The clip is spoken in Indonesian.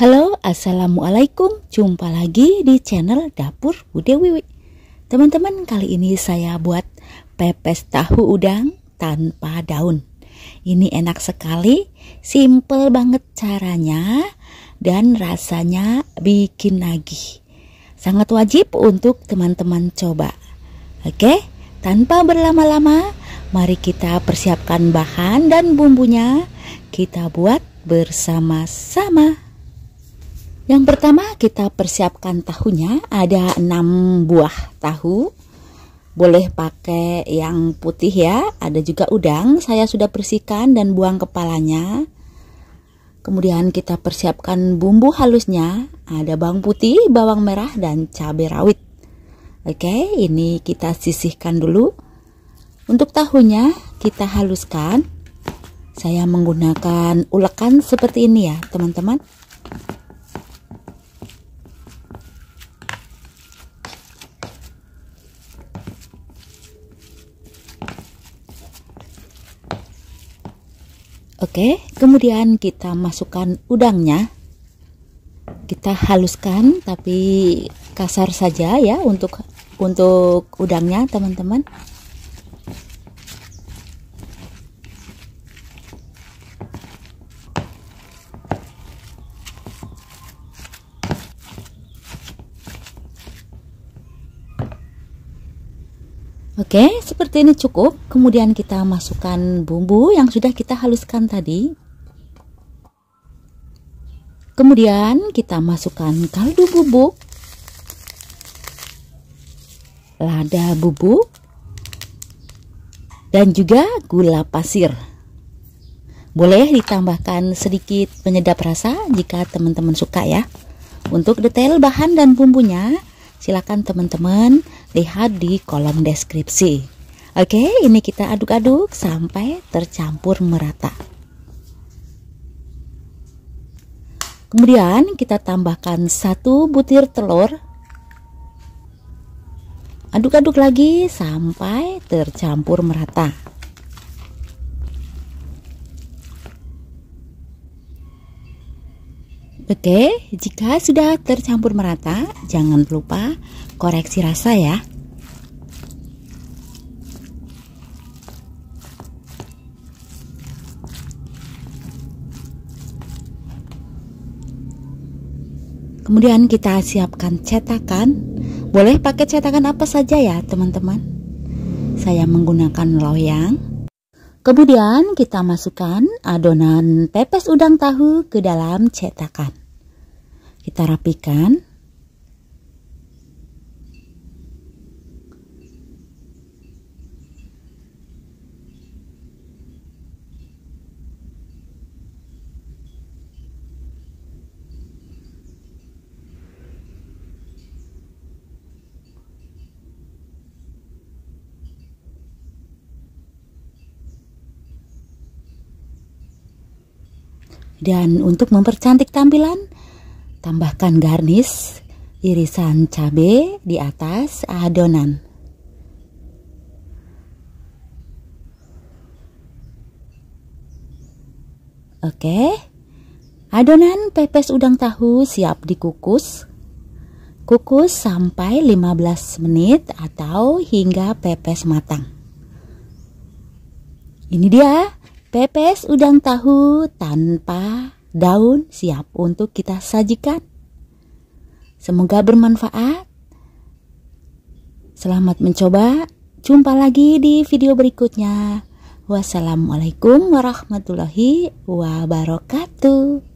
Halo, Assalamualaikum. Jumpa lagi di channel Dapur Bude Wiwi. Teman-teman, kali ini saya buat pepes tahu udang tanpa daun. Ini enak sekali, simple banget caranya dan rasanya bikin nagih. Sangat wajib untuk teman-teman coba. Oke, tanpa berlama-lama, mari kita persiapkan bahan dan bumbunya. Kita buat bersama-sama. Yang pertama kita persiapkan tahunya ada 6 buah tahu boleh pakai yang putih ya ada juga udang saya sudah bersihkan dan buang kepalanya kemudian kita persiapkan bumbu halusnya ada bawang putih bawang merah dan cabai rawit oke ini kita sisihkan dulu untuk tahunya kita haluskan saya menggunakan ulekan seperti ini ya teman-teman Oke, kemudian kita masukkan udangnya. Kita haluskan tapi kasar saja ya untuk untuk udangnya, teman-teman. Oke, seperti ini cukup. Kemudian kita masukkan bumbu yang sudah kita haluskan tadi. Kemudian kita masukkan kaldu bubuk, lada bubuk, dan juga gula pasir. Boleh ditambahkan sedikit penyedap rasa jika teman-teman suka ya. Untuk detail bahan dan bumbunya, silakan teman-teman lihat di kolom deskripsi. Oke, ini kita aduk-aduk sampai tercampur merata. Kemudian kita tambahkan satu butir telur. Aduk-aduk lagi sampai tercampur merata. Oke, jika sudah tercampur merata, jangan lupa koreksi rasa ya. Kemudian kita siapkan cetakan. Boleh pakai cetakan apa saja ya, teman-teman. Saya menggunakan loyang. Kemudian kita masukkan adonan pepes udang tahu ke dalam cetakan kita rapikan Dan untuk mempercantik tampilan, tambahkan garnis irisan cabai di atas adonan Oke, adonan pepes udang tahu siap dikukus. Kukus sampai 15 menit atau hingga pepes matang. Ini dia pepes udang tahu tanpa daun siap untuk kita sajikan. Semoga bermanfaat. Selamat mencoba. Jumpa lagi di video berikutnya. Wassalamualaikum warahmatullahi wabarakatuh.